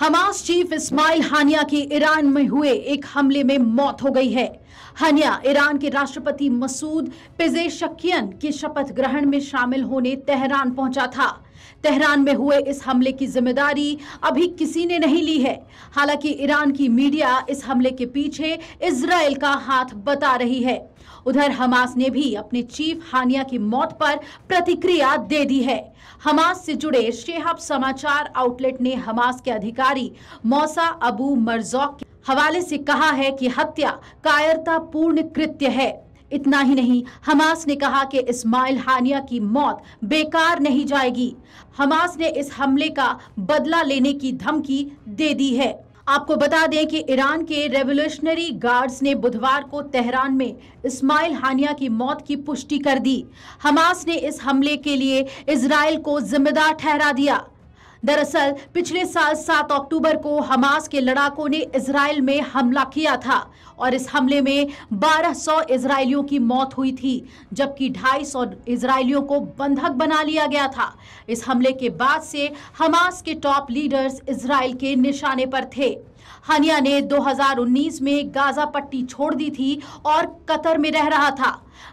Hamas chief Ismail हानिया की Iran में हुए एक हमले में मौत हो गई है हानिया ईरान के राष्ट्रपति मसूद पिजे शकियन के शपथ ग्रहण में शामिल होने तेहरान पहुंचा था तेहरान में हुए इस हमले की जिम्मेदारी अभी किसी ने नहीं ली है हालांकि ईरान की मीडिया इस हमले के पीछे इसराइल का हाथ बता रही है उधर हमास ने भी अपने चीफ हानिया की मौत पर प्रतिक्रिया दे दी है हमास से जुड़े शेहब समाचार आउटलेट ने हमास के अधिकारी मौसा अबू मरजौक हवाले से कहा है कि हत्या कायरतापूर्ण कृत्य है इतना ही नहीं हमास ने कहा कि इस्माइल हानिया की मौत बेकार नहीं जाएगी हमास ने इस हमले का बदला लेने की धमकी दे दी है आपको बता दें कि ईरान के रेवोल्यूशनरी गार्ड्स ने बुधवार को तेहरान में इस्माइल हानिया की मौत की पुष्टि कर दी हमास ने इस हमले के लिए इसराइल को जिम्मेदार ठहरा दिया दरअसल पिछले साल 7 अक्टूबर को हमास के लड़ाकों ने इसराइल में हमला किया था और इस हमले में 1200 इसराइलियों की मौत हुई थी जबकि 250 इसराइलियों को बंधक बना लिया गया था इस हमले के बाद से हमास के टॉप लीडर्स इसराइल के निशाने पर थे हानिया ने 2019 में गाजा पट्टी छोड़ दी थी और कतर में रह रहा था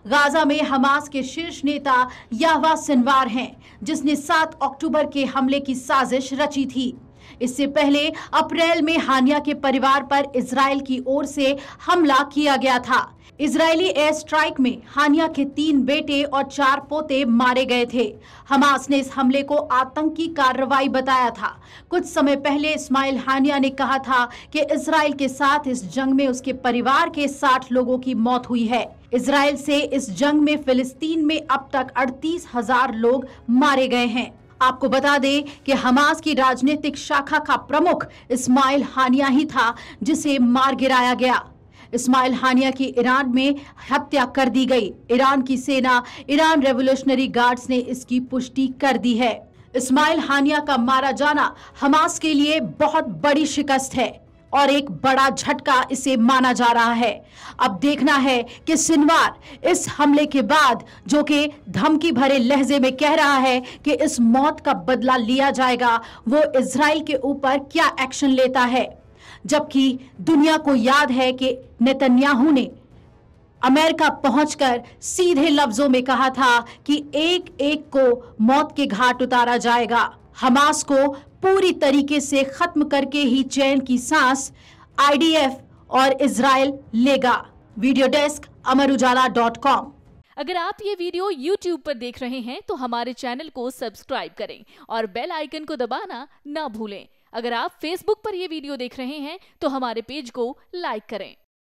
गाजा में हमास के शीर्ष नेता याहवा सिनवार हैं जिसने 7 अक्टूबर के हमले की साजिश रची थी इससे पहले अप्रैल में हानिया के परिवार पर इसराइल की ओर से हमला किया गया था इजरायली एयर स्ट्राइक में हानिया के तीन बेटे और चार पोते मारे गए थे हमास ने इस हमले को आतंकी कार्रवाई बताया था कुछ समय पहले इस्माइल हानिया ने कहा था कि इसराइल के साथ इस जंग में उसके परिवार के साठ लोगों की मौत हुई है इसराइल से इस जंग में फिलिस्तीन में अब तक अड़तीस हजार लोग मारे गए हैं आपको बता दें कि हमास की राजनीतिक शाखा का प्रमुख इस्माइल हानिया ही था जिसे मार गिराया गया इस्माइल हानिया की ईरान में हत्या कर दी गई ईरान की सेना ईरान रेवोल्यूशनरी गार्ड्स ने इसकी पुष्टि कर दी है इस्माइल हानिया का मारा जाना हमास के लिए बहुत बड़ी शिकस्त है और एक बड़ा झटका इसे माना जा रहा है अब देखना है कि सिनवार इस हमले के बाद जो कि धमकी भरे लहजे में कह रहा है कि इस मौत का बदला लिया जाएगा वो इसराइल के ऊपर क्या एक्शन लेता है जबकि दुनिया को याद है कि नेतन्याहू ने अमेरिका पहुंचकर सीधे लफ्जों में कहा था कि एक एक को मौत के घाट उतारा जाएगा हमास को पूरी तरीके से खत्म करके ही चैन की सांस आईडीएफ और इसराइल लेगा video desk Amar Ujala dot com अगर आप ये वीडियो YouTube पर देख रहे हैं तो हमारे चैनल को सब्सक्राइब करें और बेल आइकन को दबाना ना भूलें अगर आप Facebook पर यह वीडियो देख रहे हैं तो हमारे पेज को लाइक करें